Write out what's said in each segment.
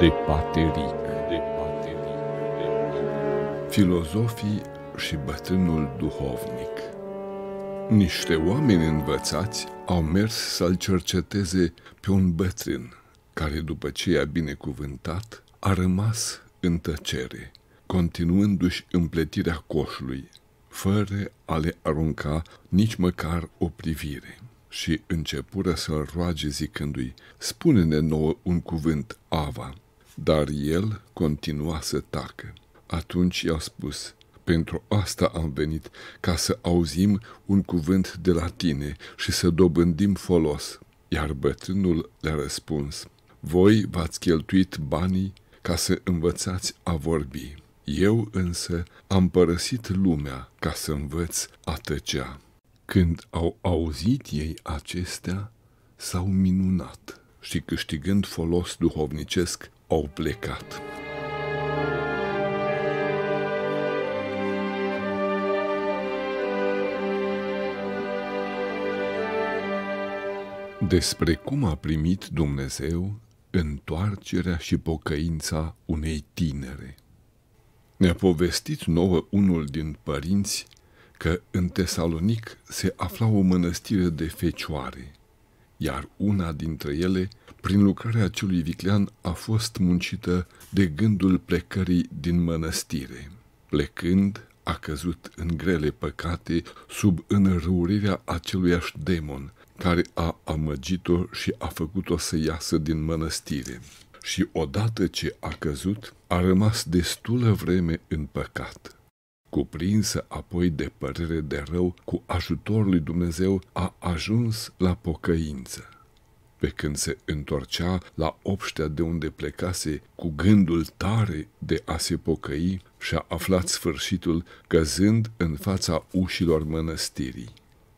de pateric. De pateric, de pateric. Filozofii și bătrânul duhovnic Niște oameni învățați au mers să-l cerceteze pe un bătrân, care după ce i-a binecuvântat, a rămas în tăcere, continuându-și împletirea coșului, fără a le arunca nici măcar o privire și începură să-l roage zicându-i, Spune-ne nouă un cuvânt, Ava, dar el continua să tacă. Atunci i-a spus, pentru asta am venit, ca să auzim un cuvânt de la tine și să dobândim folos. Iar bătrânul le-a răspuns, voi v-ați cheltuit banii ca să învățați a vorbi. Eu însă am părăsit lumea ca să învăț a tăcea. Când au auzit ei acestea, s-au minunat și câștigând folos duhovnicesc, au plecat. Despre cum a primit Dumnezeu întoarcerea și pocăința unei tinere. Ne-a povestit nouă unul din părinți că în Tesalonic se afla o mănăstire de fecioare, iar una dintre ele, prin lucrarea celui viclean, a fost muncită de gândul plecării din mănăstire. Plecând, a căzut în grele păcate sub înrăurirea aceluiași demon, care a amăgit-o și a făcut-o să iasă din mănăstire. Și odată ce a căzut, a rămas destulă vreme în păcat cuprinsă apoi de părere de rău, cu ajutorul lui Dumnezeu a ajuns la pocăință. Pe când se întorcea la obștea de unde plecase cu gândul tare de a se pocăi, și-a aflat sfârșitul căzând în fața ușilor mănăstirii.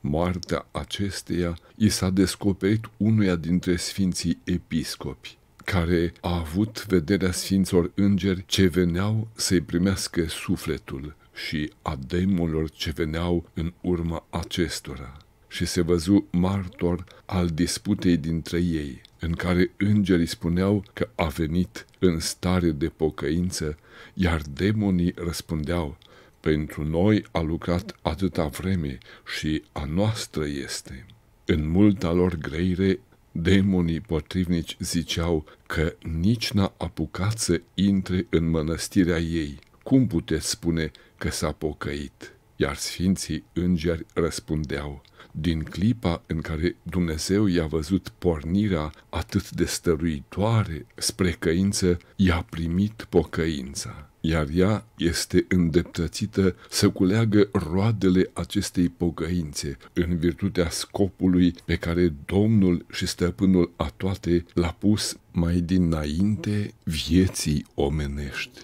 Moartea acesteia i s-a descoperit unuia dintre sfinții episcopi, care a avut vederea sfinților îngeri ce veneau să-i primească sufletul și a demurilor ce veneau în urma acestora. Și se văzu martor al disputei dintre ei, în care îngerii spuneau că a venit în stare de pocăință, iar demonii răspundeau, pentru noi a lucrat atâta vreme și a noastră este. În multa lor greire, demonii potrivnici ziceau că nici n-a apucat să intre în mănăstirea ei. Cum puteți spune că s-a pocăit, iar sfinții îngeri răspundeau, din clipa în care Dumnezeu i-a văzut pornirea atât de stăruitoare spre căință, i-a primit pocăința iar ea este îndeptățită să culeagă roadele acestei pocăințe în virtutea scopului pe care Domnul și Stăpânul a toate l-a pus mai dinainte vieții omenești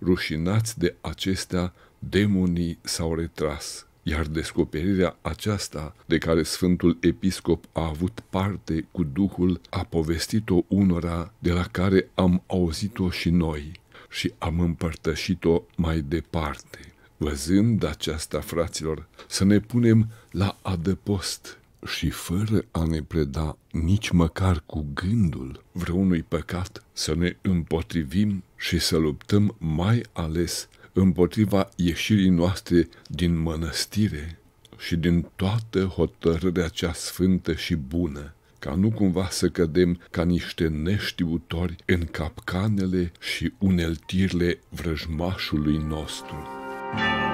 rușinați de acestea, demonii s-au retras, iar descoperirea aceasta de care Sfântul Episcop a avut parte cu Duhul a povestit-o unora de la care am auzit-o și noi și am împărtășit-o mai departe. Văzând aceasta, fraților, să ne punem la adăpost și fără a ne preda nici măcar cu gândul vreunui păcat, să ne împotrivim și să luptăm mai ales împotriva ieșirii noastre din mănăstire și din toată hotărârea cea sfântă și bună, ca nu cumva să cădem ca niște neștiutori în capcanele și uneltirile vrăjmașului nostru. Thank you.